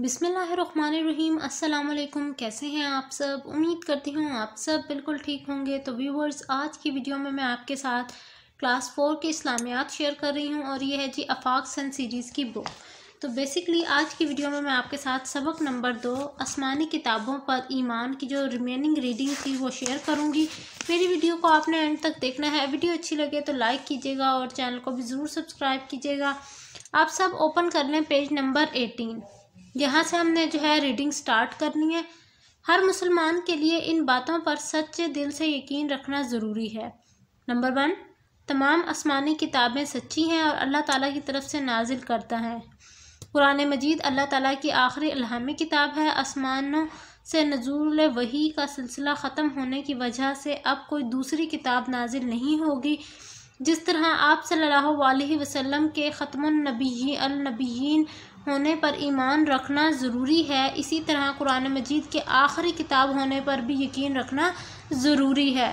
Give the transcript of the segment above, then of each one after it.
बिसमीम् अल्लाम कैसे हैं आप सब उम्मीद करती हूँ आप सब बिल्कुल ठीक होंगे तो व्यूवर्स आज की वीडियो में मैं आपके साथ क्लास फोर के इस्लामियात शेयर कर रही हूँ और ये है जी अफाक सन सीरीज़ की बुक तो बेसिकली आज की वीडियो में मैं आपके साथ सबक नंबर दो आसमानी किताबों पर ईमान की जो रिमेनिंग रीडिंग थी वो शेयर करूँगी मेरी वीडियो को आपने एंड तक देखना है वीडियो अच्छी लगे तो लाइक कीजिएगा और चैनल को भी ज़रूर सब्सक्राइब कीजिएगा आप सब ओपन कर लें पेज नंबर एटीन यहाँ से हमने जो है रीडिंग स्टार्ट करनी है हर मुसलमान के लिए इन बातों पर सच्चे दिल से यकीन रखना ज़रूरी है नंबर वन तमाम आसमानी किताबें सच्ची हैं और अल्लाह ताला की तरफ से नाजिल करता है कुरान मजीद अल्लाह ताला की आखिरी अल्हामी किताब है आसमानों से नजूल वही का सिलसिला ख़त्म होने की वजह से अब कोई दूसरी किताब नाजिल नहीं होगी जिस तरह आप सल्लल्लाहु अलैहि वसल्लम के ख़त्मनबी अलनबीन होने पर ईमान रखना ज़रूरी है इसी तरह कुरान मजीद के आखिरी किताब होने पर भी यकीन रखना ज़रूरी है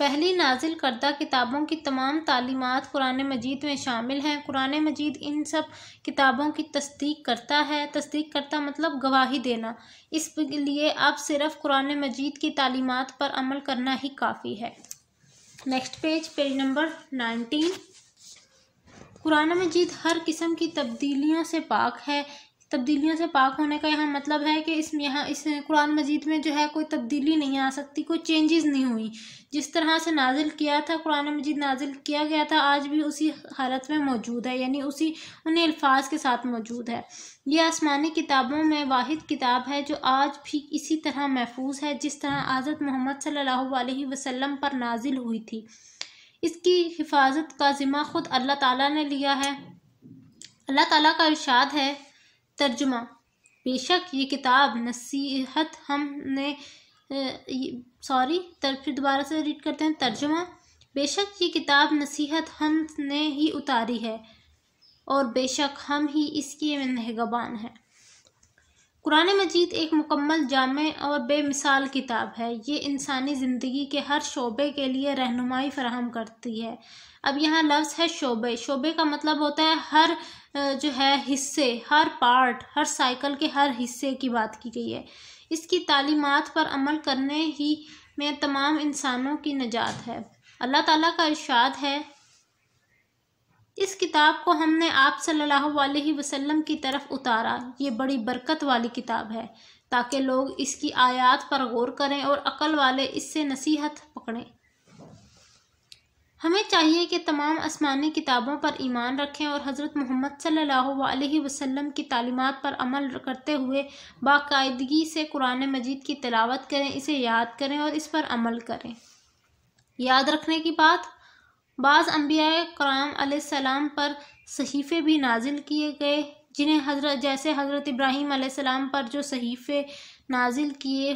पहली नाजिल करदा किताबों की तमाम तालीमत कुरान मजीद में शामिल हैं कुरान मजीद इन सब किताबों की तस्दीक करता है तस्दीक करता मतलब गवाही देना इस लिए अब सिर्फ कुरान मजीद की तालीमत पर अमल करना ही काफ़ी है next page page number nineteen Quran मजीद हर किस्म की तब्दीलियों से पाक है तब्दीलियों से पाक होने का यहाँ मतलब है कि इस यहाँ इस कुरान मजीद में जो है कोई तब्दीली नहीं आ सकती कोई चेंजेस नहीं हुई जिस तरह से नाजिल किया था कुरान मजीद नाजिल किया गया था आज भी उसी हालत में मौजूद है यानी उसी उन्हें अल्फाज के साथ मौजूद है ये आसमानी किताबों में वाद किताब है जो आज भी इसी तरह महफूज है जिस तरह आज़रत मोहम्मद सल्ला वसम पर नाजिल हुई थी इसकी हिफाजत का ज़िम्मा ख़ुद अल्लाह ताला ने लिया है अल्लाह ताला का इरशाद है तर्जुमा बेशक ये किताब नसीहत हमने सॉरी फिर दोबारा से रीड करते हैं तर्जुमा बेशक ये किताब नसीहत हमने ही उतारी है और बेशक हम ही इसके नहगबान हैं कुरान मजीद एक मुकम्मल जाम और बेमिसाल किताब है ये इंसानी ज़िंदगी के हर शोबे के लिए रहनुमाई फराहम करती है अब यहाँ लफ्ज़ है शोबे शोबे का मतलब होता है हर जो है हिस्से हर पार्ट हर साइकिल के हर हिस्से की बात की गई है इसकी तालीमत पर अमल करने ही में तमाम इंसानों की निजात है अल्लाह ताला का इर्शाद है इस किताब को हमने आप सल्लल्लाहु अलैहि वसल्लम की तरफ उतारा ये बड़ी बरकत वाली किताब है ताकि लोग इसकी आयात पर गौर करें और अकल वाले इससे नसीहत पकड़ें हमें चाहिए कि तमाम आसमानी किताबों पर ईमान रखें और हज़रत मोहम्मद सल्लल्लाहु अलैहि वसल्लम की तालीमात पर अमल करते हुए बाकायदगी से कुरान मजीद की तलावत करें इसे याद करें और इस पर अमल करें याद रखने की बात बाज़ अम्बिया कराम सलाम पर सहीफ़े भी नाजिल किए गए जिन्हें हजरत जैसे हज़रत इब्राहीम सलाम पर जो सहीफ़े नाजिल किए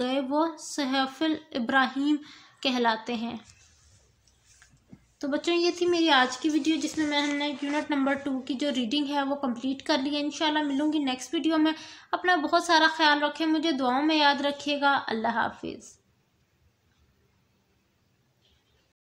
गए वो सहफिल इब्राहिम कहलाते हैं तो बच्चों ये थी मेरी आज की वीडियो जिसमें मैं हमने यूनिट नंबर टू की जो रीडिंग है वो कंप्लीट कर ली है इंशाल्लाह मिलूंगी नेक्स्ट वीडियो में अपना बहुत सारा ख्याल रखें मुझे दुआओं में याद रखिएगा अल्लाह हाफिज़